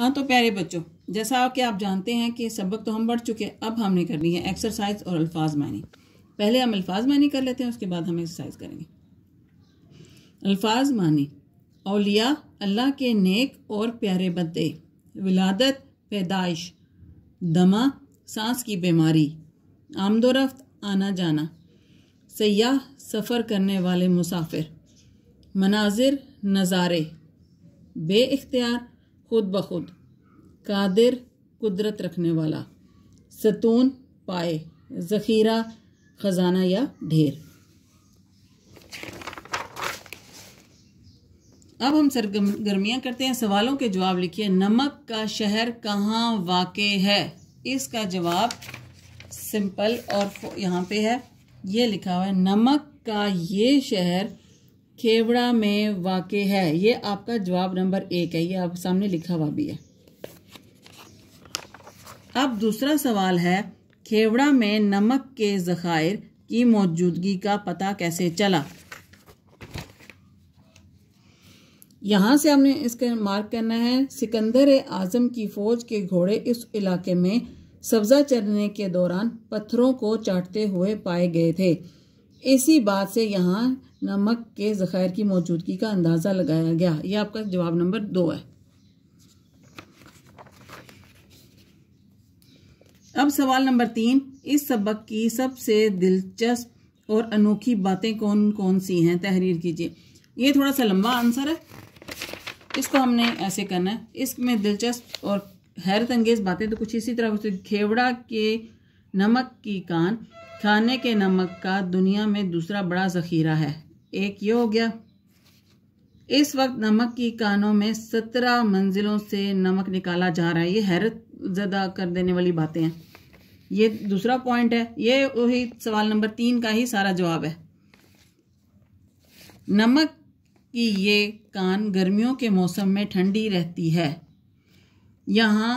हाँ तो प्यारे बच्चों जैसा कि आप जानते हैं कि सबक तो हम बढ़ चुके हैं अब हमने करनी है एक्सरसाइज और अल्फाज मानी पहले हम अल्फाज मानी कर लेते हैं उसके बाद हम एक्सरसाइज करेंगे अल्फाज मानी अलिया अल्लाह के नेक और प्यारे बदे विलादत पैदाइश दमा सांस की बीमारी आमदोरफ्त आना जाना सयाह सफ़र करने वाले मुसाफिर मनाजिर नज़ारे बे इख्तियार खुद ब खुद कादिर कुदरत रखने वाला सतून पाए ज़ख़ीरा ख़जाना या ढेर अब हम सरगर्मियाँ करते हैं सवालों के जवाब लिखिए नमक का शहर कहाँ वाक़ है इसका जवाब सिंपल और यहाँ पे है ये लिखा हुआ है नमक का ये शहर खेवड़ा में वाक़ है ये आपका जवाब नंबर एक है ये आप सामने लिखा हुआ भी है अब दूसरा सवाल है खेवड़ा में नमक के ज़खायर की मौजूदगी का पता कैसे चला यहाँ से हमने इसका मार्क करना है सिकंदर आज़म की फ़ौज के घोड़े इस इलाके में सब्ज़ा चरने के दौरान पत्थरों को चाटते हुए पाए गए थे इसी बात से यहाँ नमक के ज़ख़ायर की मौजूदगी का अंदाज़ा लगाया गया यह आपका जवाब नंबर दो है अब सवाल नंबर तीन इस सबक की सबसे दिलचस्प और अनोखी बातें कौन कौन सी हैं तहरीर कीजिए ये थोड़ा सा लंबा आंसर है इसको हमने ऐसे करना है इसमें दिलचस्प और हैरत अंगेज बातें तो कुछ इसी तरह खेवड़ा के नमक की कान खाने के नमक का दुनिया में दूसरा बड़ा ज़ख़ीरा है एक ये हो गया इस वक्त नमक की कानों में सत्रह मंजिलों से नमक निकाला जा रहा है ये हैरत ज़दा कर देने वाली बातें हैं ये दूसरा पॉइंट है ये वही सवाल नंबर तीन का ही सारा जवाब है नमक की ये कान गर्मियों के मौसम में ठंडी रहती है यहाँ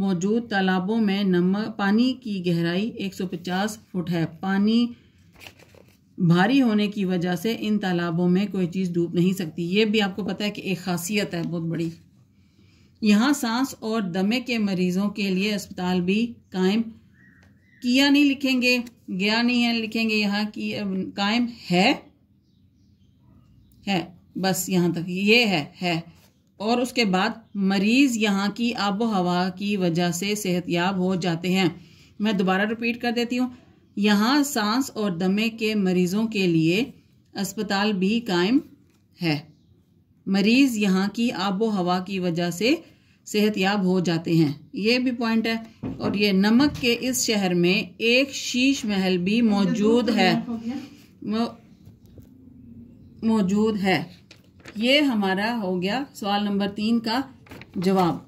मौजूद तालाबों में नमक पानी की गहराई 150 फुट है पानी भारी होने की वजह से इन तालाबों में कोई चीज़ डूब नहीं सकती ये भी आपको पता है कि एक खासियत है बहुत बड़ी यहाँ सांस और दमे के मरीज़ों के लिए अस्पताल भी कायम किया नहीं लिखेंगे गया नहीं है लिखेंगे यहाँ कि कायम है है बस यहाँ तक ये है है और उसके बाद मरीज़ यहाँ की आबो हवा की वजह से याब हो जाते हैं मैं दोबारा रिपीट कर देती हूँ यहाँ सांस और दमे के मरीज़ों के लिए अस्पताल भी कायम है मरीज़ यहाँ की आबो हवा की वजह से याब हो जाते हैं ये भी पॉइंट है और ये नमक के इस शहर में एक शीश महल भी तो मौजूद है मौजूद है ये हमारा हो गया सवाल नंबर तीन का जवाब